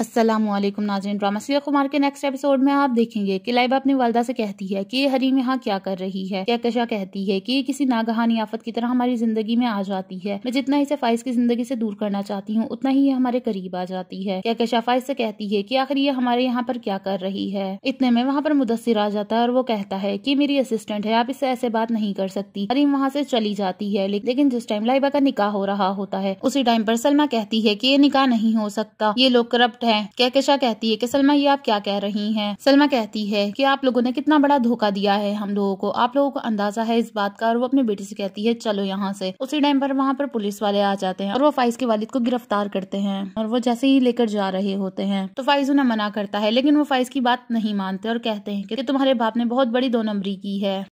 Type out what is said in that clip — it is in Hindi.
असलम नाजन ड्रामा सीरियल कुमार के नेक्स्ट एपिसोड में आप देखेंगे कि लाइबा अपनी वालदा से कहती है कि हरीम यहाँ क्या कर रही है क्या कशा कहती है कि किसी नागहानी आफत की तरह हमारी जिंदगी में आ जाती है मैं जितना ही इसे फाइज की जिंदगी से दूर करना चाहती हूँ उतना ही ये हमारे करीब आ जाती है क्या कशा फाइज से कहती है की आखिर ये हमारे यहाँ पर क्या कर रही है इतने में वहाँ पर मुदसर आ जाता है और वो कहता है की मेरी असिस्टेंट है आप इससे ऐसे बात नहीं कर सकती हरीम वहाँ से चली जाती है लेकिन जिस टाइम लाइबा का निकाह हो रहा होता है उसी टाइम पर सलमा कहती है की ये निकाह नहीं हो सकता ये लोग करप्ट है कहकशा कहती है कि सलमा ये आप क्या कह रही हैं सलमा कहती है कि आप लोगों ने कितना बड़ा धोखा दिया है हम लोगों को आप लोगों को अंदाजा है इस बात का और वो अपने बेटे से कहती है चलो यहाँ से उसी टाइम पर वहाँ पर पुलिस वाले आ जाते हैं और वो फाइज के वालिद को गिरफ्तार करते हैं और वो जैसे ही लेकर जा रहे होते हैं तो फाइज उन्हें मना करता है लेकिन वो फाइज की बात नहीं मानते और कहते हैं कि तुम्हारे बाप ने बहुत बड़ी दो नंबरी की है